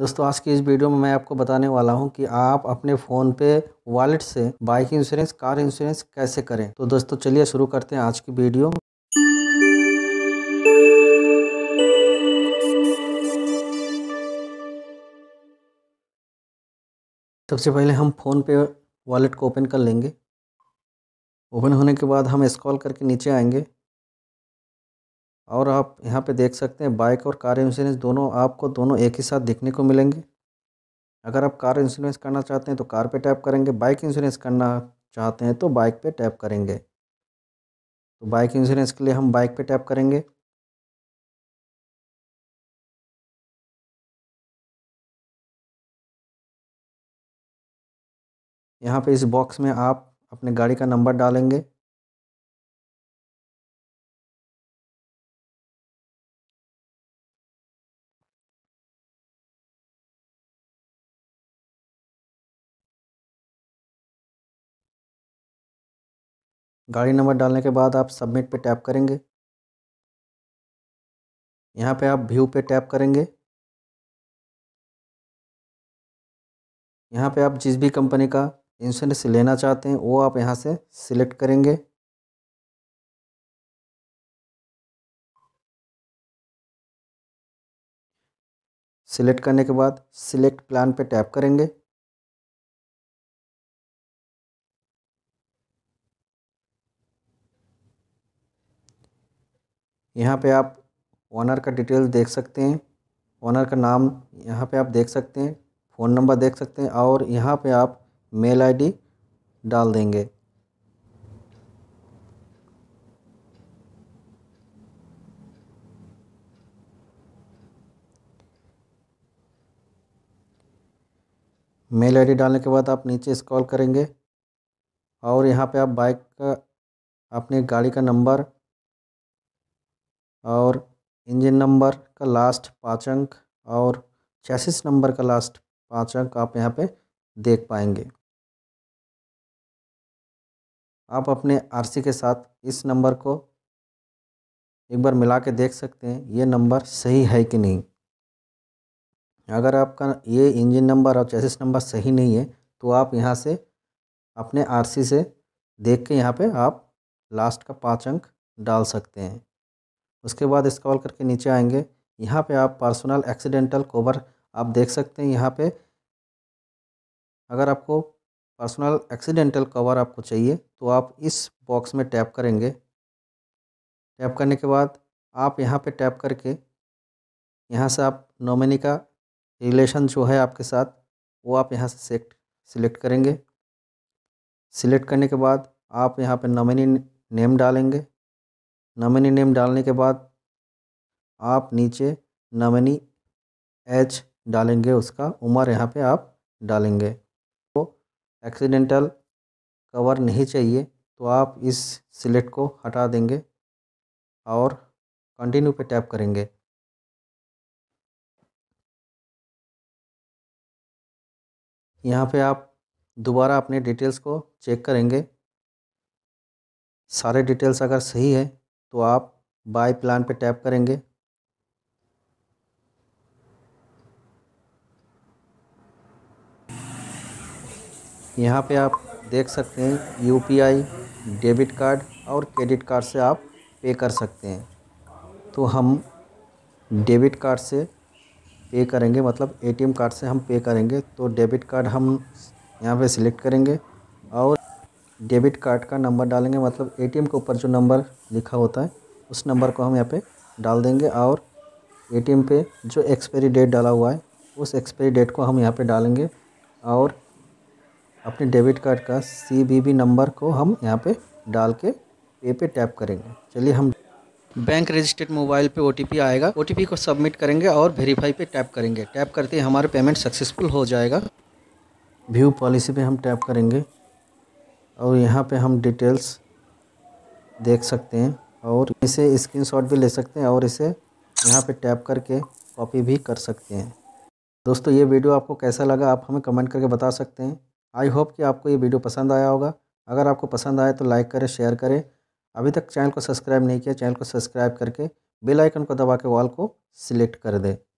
दोस्तों आज की इस वीडियो में मैं आपको बताने वाला हूं कि आप अपने फ़ोन पे वॉलेट से बाइक इंश्योरेंस कार इंश्योरेंस कैसे करें तो दोस्तों चलिए शुरू करते हैं आज की वीडियो सबसे पहले हम फ़ोन पे वॉलेट को ओपन कर लेंगे ओपन होने के बाद हम स्क्रॉल करके नीचे आएंगे और आप यहाँ पे देख सकते हैं बाइक और कार इंश्योरेंस दोनों आपको दोनों एक ही साथ देखने को मिलेंगे अगर आप कार इंश्योरेंस करना चाहते हैं तो कार पे टैप करेंगे बाइक इंश्योरेंस करना चाहते हैं तो बाइक पे टैप करेंगे तो बाइक इंश्योरेंस के लिए हम बाइक पे टैप करेंगे यहाँ पे इस बॉक्स में आप अपने गाड़ी का नंबर डालेंगे गाड़ी नंबर डालने के बाद आप सबमिट पे टैप करेंगे यहाँ पे आप व्यू पे टैप करेंगे यहाँ पे आप जिस भी कंपनी का इंश्योरेंस लेना चाहते हैं वो आप यहाँ से सिलेक्ट करेंगे सिलेक्ट करने के बाद सिलेक्ट प्लान पे टैप करेंगे यहाँ पे आप ओनर का डिटेल देख सकते हैं ओनर का नाम यहाँ पे आप देख सकते हैं फ़ोन नंबर देख सकते हैं और यहाँ पे आप मेल आईडी डाल देंगे मेल आईडी डालने के बाद आप नीचे स्क्रॉल करेंगे और यहाँ पे आप बाइक का अपनी गाड़ी का नंबर और इंजन नंबर का लास्ट पाँच अंक और चैसिस नंबर का लास्ट पाँच अंक आप यहाँ पे देख पाएंगे आप अपने आरसी के साथ इस नंबर को एक बार मिला के देख सकते हैं ये नंबर सही है कि नहीं अगर आपका ये इंजन नंबर और चैसिस नंबर सही नहीं है तो आप यहाँ से अपने आरसी से देख के यहाँ पे आप लास्ट का पाँच अंक डाल सकते हैं उसके बाद स्क्रॉल करके नीचे आएंगे यहाँ पे आप पर्सनल एक्सीडेंटल कवर आप देख सकते हैं यहाँ पे अगर आपको पर्सनल एक्सीडेंटल कवर आपको चाहिए तो आप इस बॉक्स में टैप करेंगे टैप करने के बाद आप यहाँ पे टैप करके यहाँ से आप नॉमिनी का रिलेशन जो है आपके साथ वो आप यहाँ से सेलेक्ट सिलेक्ट करेंगे सिलेक्ट करने के बाद आप यहाँ पे नॉमिनी नेम डालेंगे नमिनी नेम डालने के बाद आप नीचे नमिनी एच डालेंगे उसका उम्र यहाँ पे आप डालेंगे तो एक्सीडेंटल कवर नहीं चाहिए तो आप इस सिलेक्ट को हटा देंगे और कंटिन्यू पे टैप करेंगे यहाँ पे आप दोबारा अपने डिटेल्स को चेक करेंगे सारे डिटेल्स अगर सही है तो आप बाय प्लान पे टैप करेंगे यहाँ पे आप देख सकते हैं यूपीआई, डेबिट कार्ड और क्रेडिट कार्ड से आप पे कर सकते हैं तो हम डेबिट कार्ड से पे करेंगे मतलब एटीएम कार्ड से हम पे करेंगे तो डेबिट कार्ड हम यहाँ पे सिलेक्ट करेंगे डेबिट कार्ड का नंबर डालेंगे मतलब एटीएम के ऊपर जो नंबर लिखा होता है उस नंबर को हम यहाँ पे डाल देंगे और एटीएम पे जो एक्सपायरी डेट डाला हुआ है उस एक्सपायरी डेट को हम यहाँ पे डालेंगे और अपने डेबिट कार्ड का सी नंबर को हम यहाँ पे डाल के पे पे टैप करेंगे चलिए हम बैंक रजिस्टर्ड मोबाइल पे ओटीपी आएगा ओटीपी को सबमिट करेंगे और वेरीफाई पे टैप करेंगे टैप करते ही हमारा पेमेंट सक्सेसफुल हो जाएगा व्यू पॉलिसी पे हम टैप करेंगे और यहाँ पे हम डिटेल्स देख सकते हैं और इसे स्क्रीनशॉट भी ले सकते हैं और इसे यहाँ पे टैप करके कॉपी भी कर सकते हैं दोस्तों ये वीडियो आपको कैसा लगा आप हमें कमेंट करके बता सकते हैं आई होप कि आपको ये वीडियो पसंद आया होगा अगर आपको पसंद आए तो लाइक करें शेयर करें अभी तक चैनल को सब्सक्राइब नहीं किया चैनल को सब्सक्राइब करके बेल आइकन को दबा के वॉल को सिलेक्ट कर दें